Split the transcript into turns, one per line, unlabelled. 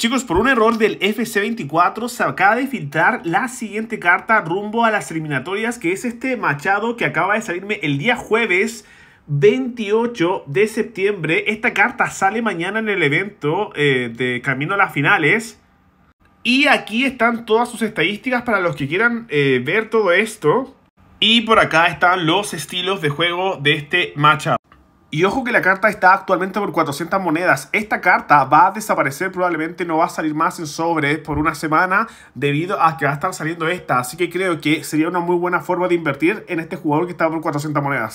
Chicos, por un error del FC24 se acaba de filtrar la siguiente carta rumbo a las eliminatorias, que es este machado que acaba de salirme el día jueves 28 de septiembre. Esta carta sale mañana en el evento eh, de Camino a las Finales. Y aquí están todas sus estadísticas para los que quieran eh, ver todo esto. Y por acá están los estilos de juego de este machado. Y ojo que la carta está actualmente por 400 monedas. Esta carta va a desaparecer, probablemente no va a salir más en sobre por una semana debido a que va a estar saliendo esta. Así que creo que sería una muy buena forma de invertir en este jugador que está por 400 monedas.